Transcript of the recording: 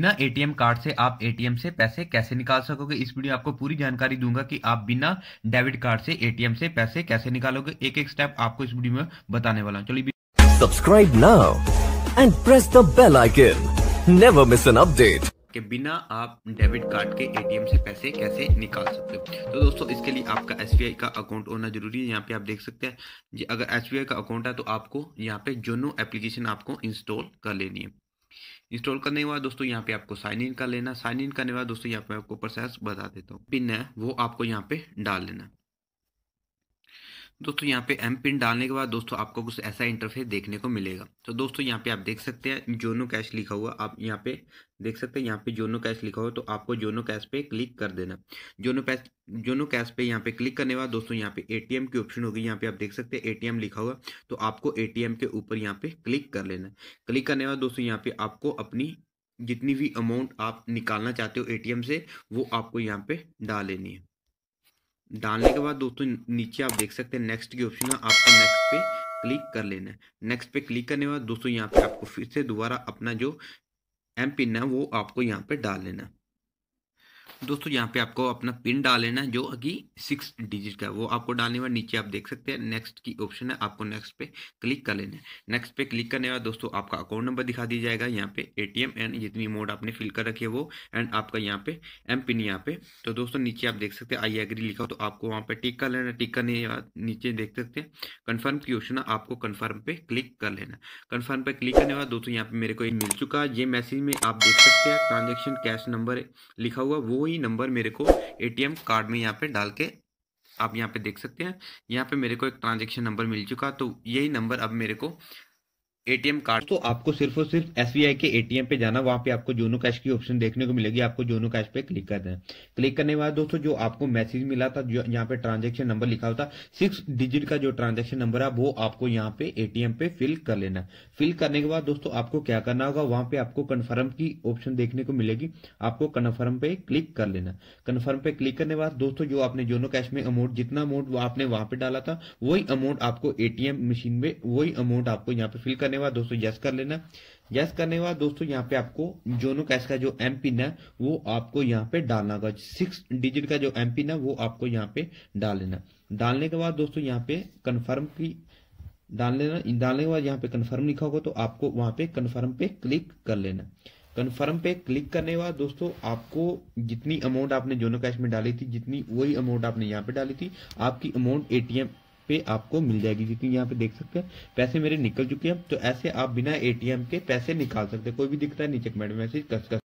बिना ATM card से आप एटीएम से पैसे कैसे निकाल सकोगे इस वीडियो आपको पूरी जानकारी दूंगा कि आप बिना डेबिट कार्ड से एटीएम से पैसे कैसे निकालोगे एक एक स्टेप आपको इस वीडियो में बताने वाला हूँ चलिए subscribe now and press the bell icon never miss an update के बिना आप डेबिट कार्ड के एटीएम से पैसे कैसे निकाल सकते हो तो दोस्तों इसके लिए आपका एस का अकाउंट होना जरूरी है यहाँ पे आप देख सकते हैं अगर एस का अकाउंट है तो आपको यहाँ पे जोनो एप्लीकेशन आपको इंस्टॉल कर लेनी है इंस्टॉल करने के बाद दोस्तों यहाँ पे आपको साइन इन कर लेना साइन इन करने के बाद दोस्तों यहाँ पे आपको प्रोसेस बता देता हूँ पिन है वो आपको यहाँ पे डाल लेना दोस्तों यहाँ पे एम पिन डालने के बाद दोस्तों आपको कुछ ऐसा इंटरफेस देखने को मिलेगा तो दोस्तों यहाँ पे आप देख सकते हैं जोनो कैश लिखा हुआ आप यहाँ पे देख सकते हैं यहाँ पे जोनो कैश लिखा हुआ तो आपको जोनो कैश पे क्लिक कर देना जोनो कैश जोनो कैश पे यहाँ पे क्लिक करने बाद दोस्तों यहाँ पे ए की ऑप्शन होगी यहाँ पे आप देख सकते हैं ए लिखा हुआ तो आपको ए के ऊपर यहाँ पे क्लिक कर लेना क्लिक करने बाद दोस्तों यहाँ पे आपको अपनी जितनी भी अमाउंट आप निकालना चाहते हो ए से वो आपको यहाँ पे डाल लेनी है डालने के बाद दोस्तों नीचे आप देख सकते हैं नेक्स्ट की ऑप्शन है आपको नेक्स्ट पे क्लिक कर लेना है नेक्स्ट पे क्लिक करने के बाद दोस्तों यहाँ पे आपको फिर से दोबारा अपना जो एम पिन है वो आपको यहाँ पे डाल लेना है दोस्तों यहाँ पे आपको अपना पिन डाल लेना है जो कि सिक्स डिजिट का वो आपको डालने के बाद नीचे आप देख सकते हैं नेक्स्ट की ऑप्शन है आपको नेक्स्ट पे क्लिक कर लेना है नेक्स्ट पे क्लिक करने के बाद दोस्तों आपका अकाउंट नंबर दिखा दिया जाएगा यहाँ पे एटीएम एंड जितनी मोड आपने फिल कर रखी है वो एंड आपका यहाँ पे एम पिन यहाँ पे तो दोस्तों नीचे आप देख सकते हैं आई एग्री लिखा तो आपको वहाँ पर टिक कर लेना टिक करने के बाद नीचे देख सकते हैं कन्फर्म की ऑप्शन है आपको कन्फर्म पे क्लिक कर लेना कन्फर्म पे क्लिक करने के बाद दोस्तों यहाँ पे मेरे को मिल चुका है ये मैसेज में आप देख सकते हैं ट्रांजेक्शन कैश नंबर लिखा हुआ वो ही नंबर मेरे को एटीएम कार्ड में यहाँ पे डाल के आप यहाँ पे देख सकते हैं यहाँ पे मेरे को एक ट्रांजेक्शन नंबर मिल चुका तो यही नंबर अब मेरे को एटीएम कार्ड तो आपको सिर्फ और सिर्फ एस के एटीएम पे जाना वहां पे आपको जोनो कैश की ऑप्शन देखने को मिलेगी आपको जोनो कैश पे क्लिक करना है क्लिक करने के बाद दोस्तों जो आपको मैसेज मिला था यहाँ पे ट्रांजेक्शन नंबर लिखा होता सिक्स डिजिट का जो ट्रांजेक्शन नंबर है वो आपको यहाँ पे एटीएम पे फिल कर लेना फिल करने के बाद दोस्तों आपको क्या करना होगा वहां पे आपको कन्फर्म की ऑप्शन देखने को मिलेगी आपको कन्फर्म पे क्लिक कर लेना कन्फर्म पे क्लिक करने के बाद दोस्तों जो आपने जोनो कैश में अमाउंट जितना अमाउंट आपने वहां पे डाला था वही अमाउंट आपको एटीएम मशीन में वही अमाउंट आपको यहाँ पे फिल करने बाद दोस्तों यस कर लेना यस करने के बाद दोस्तों यहाँ पे आपको जोनो कैश का जो एम पिन है वो आपको यहाँ पे डालना होगा सिक्स डिजिट का जो एम पिन है वो आपको यहाँ पे डाल लेना डालने के बाद दोस्तों यहाँ पे कन्फर्म की डाल लेना डालने के बाद यहाँ पे कन्फर्म लिखा होगा तो आपको वहां पे कन्फर्म पे क्लिक कर लेना कन्फर्म पे क्लिक करने के बाद दोस्तों आपको जितनी अमाउंट आपने जोनो कैश में डाली थी जितनी वही अमाउंट आपने यहाँ पे डाली थी आपकी अमाउंट एटीएम पे आपको मिल जाएगी जितनी यहाँ पे देख सकते हैं पैसे मेरे निकल चुके हैं तो ऐसे आप बिना एटीएम के पैसे निकाल सकते हैं कोई भी दिखता है नीचे कमेंट मैसेज कस कस